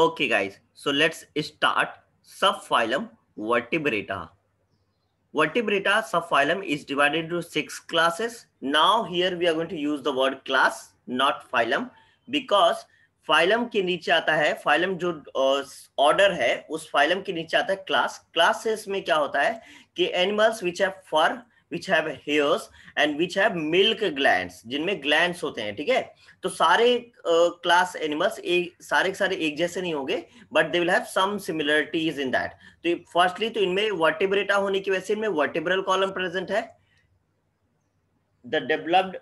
Okay guys, so let's start subphylum vertebrata. Vertebrata subphylum is divided into six classes. Now here we are going to use the word class, not phylum, because phylum के नीचे आता है phylum जो order है उस phylum के नीचे आता है क्लास क्लासेस में क्या होता है कि animals which have fur which have hairs and which have milk glands जिनमें ग्लैंड्स होते हैं ठीक है तो सारे क्लास uh, एनिमल्स एक सारे सारे एक जैसे नहीं होंगे but they will have some similarities in that तो फर्स्टली तो इनमें वर्टिब्रेटा होने की वजह से इनमें वर्टिब्रल कॉलम प्रेजेंट है the developed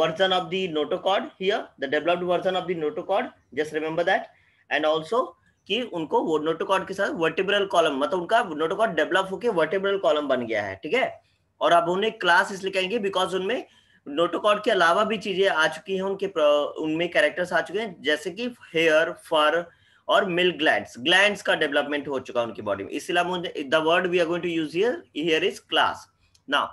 version of the notochord here the developed version of the notochord just remember that and also कि उनको वो नोटोकॉड के साथ वर्टिब्रल कॉलम मतलब उनका नोटोकॉड डेवलप होकर वर्टिब्रल कॉलम बन गया है ठीक है और अब उन्हें क्लास इसलिए कहेंगे बिकॉज उनमें नोटोकॉड के अलावा भी चीजें आ चुकी हैं उनके उनमें कैरेक्टर्स आ चुके हैं जैसे कि हेयर फर और मिल्क ग्लैंड्स ग्लैंड्स का डेवलपमेंट हो चुका है उनकी बॉडी में इसलिए the word we are going to use here here is class now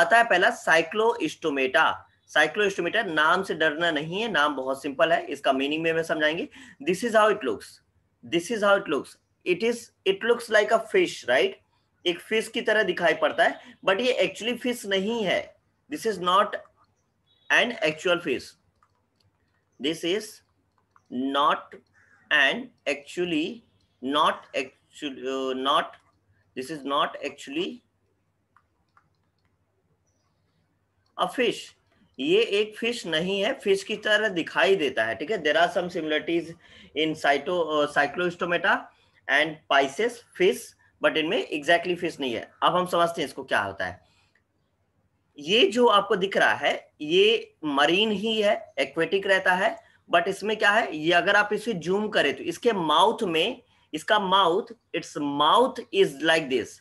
आता है पहला साइक्लोस्टोमेटा साइक्लोस्टोमीटर नाम से डरना नहीं है नाम बहुत सिंपल है इसका मीनिंग में समझाएंगे this is how it looks this is how it looks it is it looks like a fish right एक फिश की तरह दिखाई पड़ता है बट ये एक्चुअली फिश नहीं है this is not an actual fish this is not an actually not actually not this is not actually a fish ये एक फिश नहीं है फिश की तरह दिखाई देता है ठीक है there are similarities in cyto cyclostomata and pisces fish but इनमें एग्जैक्टली फिश नहीं है अब हम समझते हैं इसको क्या होता है ये जो आपको दिख रहा है ये मरीन ही है एक्वेटिक रहता है बट इसमें क्या है ये अगर आप इसे जूम करें तो इसके माउथ में इसका mouth its mouth is like this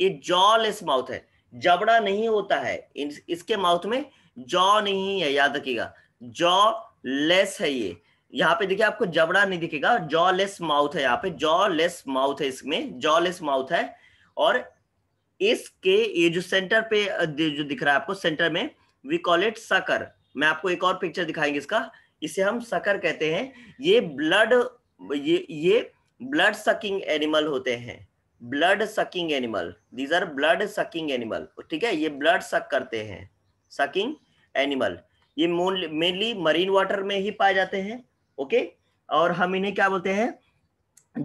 ये जॉलेस माउथ है जबड़ा नहीं होता है इसके माउथ में जॉ नहीं है याद रखिएगा जॉ लेस है ये यहाँ पे देखिए आपको जबड़ा नहीं दिखेगा जॉलेस माउथ है यहाँ पे जॉ लेस माउथ है इसमें जॉलेस माउथ है और इसके ये जो सेंटर पे जो दिख रहा है आपको सेंटर में वी कॉल इट सकर मैं आपको एक और पिक्चर दिखाएंगे इसका इसे हम सकर कहते हैं ये ब्लड ये ये ब्लड सकिंग एनिमल होते हैं blood sucking animal these are blood sucking animal ठीक है ये ब्लड सक करते हैं सकिंग एनिमल ये मेनली मरीन वाटर में ही पाए जाते हैं ओके और हम इन्हें क्या बोलते हैं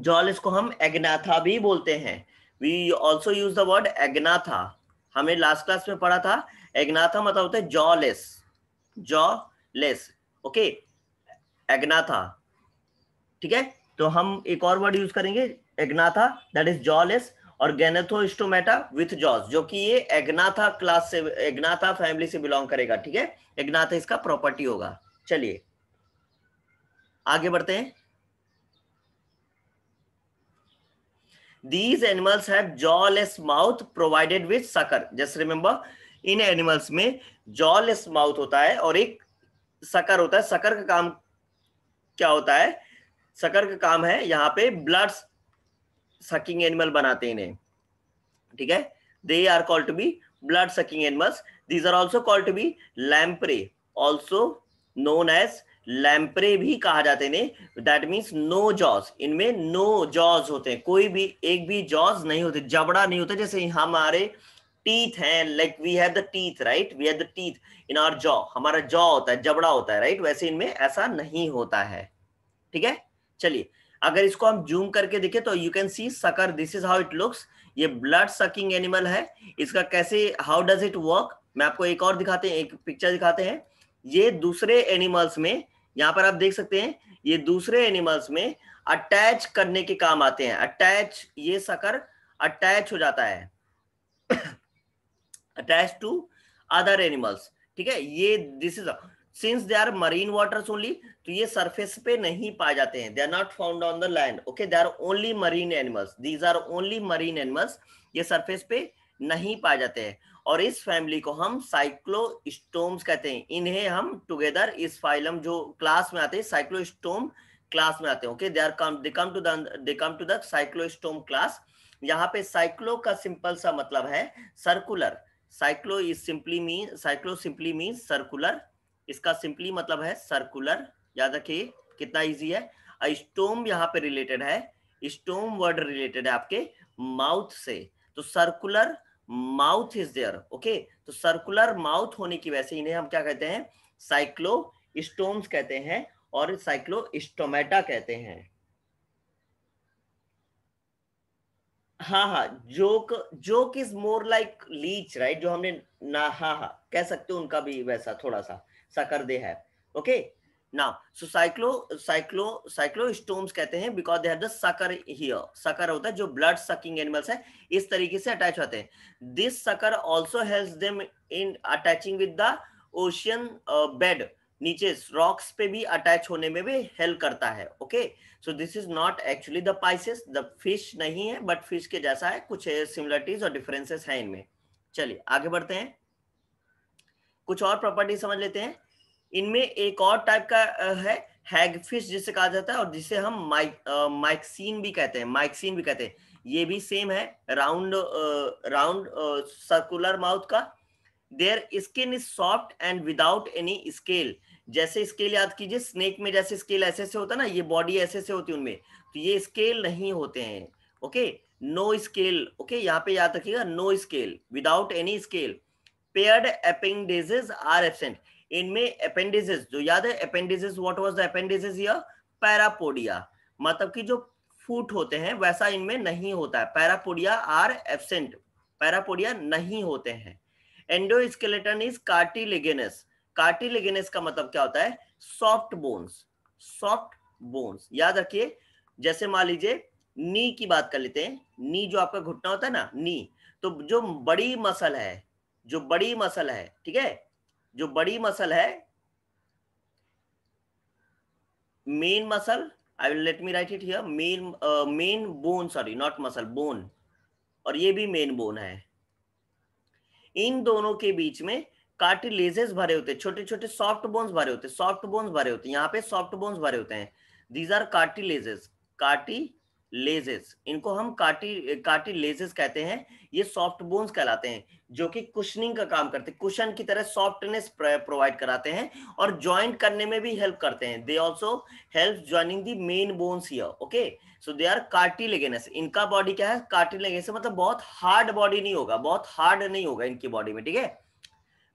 जॉल इसको हम एग्नाथा भी बोलते हैं we also use the word agnatha हमें लास्ट क्लास में पढ़ा था एग्नाथा मतलब होता है जॉलेस जॉलेस ओके एग्नाथा ठीक है तो हम एक और वर्ड यूज करेंगे एग्नाथा दैट इज जॉलेस और स्टोमेटा विथ जॉस जो कि ये एग्नाथा क्लास से एग्नाथा फैमिली से बिलोंग करेगा ठीक है एग्नाथा इसका प्रॉपर्टी होगा चलिए आगे बढ़ते हैं these animals have jawless mouth provided with sucker just remember इन एनिमल्स में जॉलेस माउथ होता है और एक सकर होता है सकर का काम क्या होता है सकर का काम है यहां पे ब्लड सकिंग एनिमल बनाते इन्हें ठीक है they are called to be blood sucking animals these are also called to be lamprey also known as lamprey भी कहा जाते ने दैट मीन्स नो जॉज इनमें नो जॉज होते हैं कोई भी एक भी जॉज नहीं होते जबड़ा नहीं होता जैसे हमारे टीथ हैं like we have the teeth right we have the teeth in our jaw हमारा जॉ होता है जबड़ा होता है राइट right? वैसे इनमें ऐसा नहीं होता है ठीक है चलिए अगर इसको हम जूम करके देखें तो you can see sucker this is how it looks ये ब्लड सकिंग एनिमल है इसका कैसे हाउ डज इट वर्क मैं आपको एक और दिखाते हैं एक पिक्चर दिखाते हैं ये दूसरे एनिमल्स में यहाँ पर आप देख सकते हैं ये दूसरे एनिमल्स में अटैच करने के काम आते हैं अटैच ये सकर अटैच हो जाता है अटैच टू अदर एनिमल्स ठीक है ये this is since they are marine waters only तो ये सरफेस पे नहीं पाए जाते हैं they are not found on the land okay they are only marine animals these are only marine animals ये सरफेस पे नहीं पाए जाते हैं और इस फैमिली को हम साइक्लोस्टोम्स कहते हैं इन्हें हम टुगेदर इस फाइलम जो क्लास में आते हैं साइक्लोस्टोम क्लास में आते हैं okay they are come they come to they come to the cyclostome class यहाँ पे साइक्लो का सिंपल सा मतलब है circular cyclo is simply mean cyclo simply mean circular इसका सिंपली मतलब है सर्कुलर याद रखिए कितना इजी है स्टोम यहाँ पे रिलेटेड है स्टोम वर्ड रिलेटेड है आपके माउथ से तो circular mouth is there okay तो सर्कुलर माउथ होने की वजह से इन्हें हम क्या कहते हैं साइक्लो स्टोम्स कहते हैं और साइक्लो स्टोमेटा कहते हैं हाँ हाँ जोक जोक is more like leech right जो हमने ना हाँ हाँ कह सकते हो उनका भी वैसा थोड़ा सा दे है okay okay? Now, so cyclo, cyclo, cyclostomes कहते हैं because they have the sucker here. Sucker होता है जो blood sucking animals है इस तरीके से attach होते हैं. This sucker also helps them in attaching with the ocean uh, bed. नीचे रॉक्स पे भी अटैच होने में भी हेल्प करता है okay so this is not actually the pisces the fish नहीं है बट फिश के जैसा है कुछ सिमिलरिटीज और डिफरेंसेस हैं इनमें चलिए आगे बढ़ते हैं कुछ और प्रॉपर्टी समझ लेते हैं इनमें एक और टाइप का है हैगफिश जिसे कहा जाता है और जिसे हम माइक माइक्सीन भी कहते हैं माइक्सीन भी कहते हैं ये भी सेम है राउंड राउंड सर्कुलर माउथ का their skin is soft and without any scale जैसे स्केल याद कीजिए स्नेक में जैसे स्केल ऐसे से होता है ना ये बॉडी ऐसे से होती है उनमें तो ये स्केल नहीं होते हैं ओके नो स्केल ओके यहाँ पे याद रखिएगा no scale without any scale paired एपिंग आर एबसेंट इनमें अपेंडिजेस जो याद है appendages what was the appendages या पैरापोडिया मतलब कि जो फूट होते हैं वैसा इनमें नहीं होता है पैरापोडिया आर एब्सेंट पैरापोडिया नहीं होते हैं एंडोस्केलेटन इज कार्टिलेगेनस कार्टिलेगेनस का मतलब क्या होता है सॉफ्ट बोन्स सॉफ्ट बोन्स याद रखिए जैसे मान लीजिए नी की बात कर लेते हैं नी जो आपका घुटना होता है ना नी तो जो बड़ी मसल है जो बड़ी मसल है ठीक है जो बड़ी मसल है main muscle I will let me write it here main main bone sorry not muscle bone और ये भी मेन बोन है इन दोनों के बीच में कार्टिलेजेस भरे होते हैं छोटे छोटे सॉफ्ट बोन्स भरे होते हैं सॉफ्ट बोन्स भरे होते हैं यहाँ पे सॉफ्ट बोन्स भरे होते हैं these are cartilages cartilages इनको हम काटी काटी लेजेस कहते हैं ये सॉफ्ट बोन्स कहलाते हैं जो कि कुशनिंग का काम करते हैं कुशन की तरह सॉफ्टनेस प्रोवाइड कराते हैं और ज्वाइंट करने में भी हेल्प करते हैं they also help joining the main bones here okay so they are काटी इनका बॉडी क्या है काटी मतलब बहुत हार्ड बॉडी नहीं होगा बहुत हार्ड नहीं होगा इनकी बॉडी में ठीक है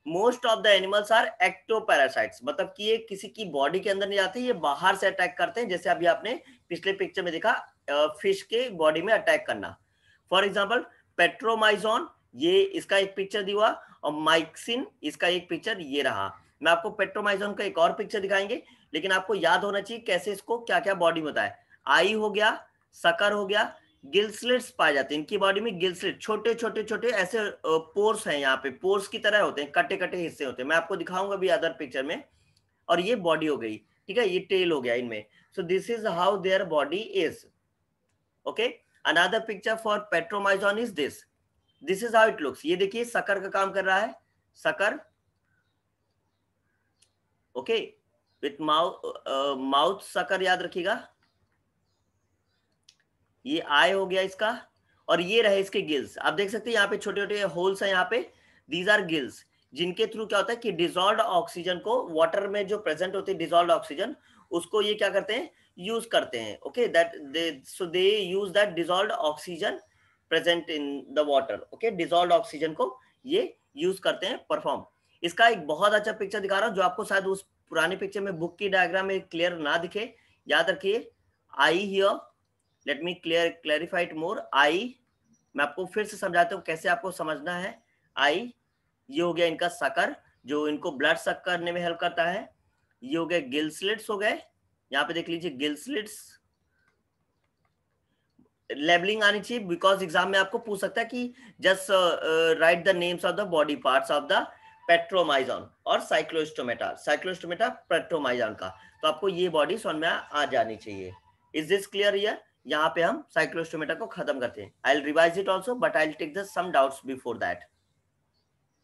most of the animals are ectoparasites मतलब कि ये किसी की बॉडी के अंदर नहीं जाते ये बाहर से अटैक करते हैं जैसे अभी आपने पिछले पिक्चर में देखा फिश के बॉडी में अटैक करना फॉर एग्जाम्पल पेट्रोमाइजोन ये इसका एक पिक्चर दिया और माइक्सिन इसका एक पिक्चर ये रहा मैं आपको पेट्रोमाइजोन का एक और पिक्चर दिखाएंगे लेकिन आपको याद होना चाहिए कैसे इसको क्या क्या बॉडी में होता है आई हो गया सकर हो गया गिल्सलेट्स पाए जाते हैं इनकी बॉडी में गिल्सलेट छोटे छोटे छोटे ऐसे पोर्स हैं यहाँ पे पोर्स की तरह होते हैं कटे कटे हिस्से होते हैं मैं आपको दिखाऊंगा भी अदर पिक्चर में और ये बॉडी हो गई ठीक है ये टेल हो गया इनमें so this is how their body is okay another picture for Petromyzon is this this is how it looks ये देखिए सकर का काम कर रहा है sucker okay with mouth mouth sucker याद रखिएगा ये आय हो गया इसका और ये रहे इसके गिल्स आप देख सकते हैं यहाँ पे छोटे छोटे होल्स हैं यहाँ पे दीज आर गिल्स जिनके थ्रू क्या होता है कि डिजोल्व ऑक्सीजन को वाटर में जो प्रेजेंट होती है डिजोल्व ऑक्सीजन उसको ये क्या करते हैं यूज करते हैं okay that they so they use that dissolve oxygen present in the water okay dissolve oxygen को ये यूज करते हैं परफॉर्म इसका एक बहुत अच्छा पिक्चर दिखा रहा हूँ जो आपको शायद उस पुराने पिक्चर में बुक की डायग्राम में क्लियर ना दिखे याद रखिए I here let me clear clarified more I मैं आपको फिर से समझाता हूँ कैसे आपको समझना है आई ये हो गया इनका सकर जो इनको ब्लड सक करने में हेल्प करता है ये हो गए गिल्सलिट्स हो गए यहाँ पे देख लीजिए गिल्सलिट्स लेबलिंग आनी चाहिए बिकॉज एग्जाम में आपको पूछ सकता है कि just write the names of the body part of the Petromyzon और साइक्लोस्टोमेटा साइक्लोस्टोमेटा पेट्रोमाइजॉन का तो आपको ये बॉडी सोन में आ जानी चाहिए इज दिस क्लियर ईयर यहाँ पे हम साइक्लोस्टोमेटा को खत्म करते हैं I revise it also but I take the some doubts before that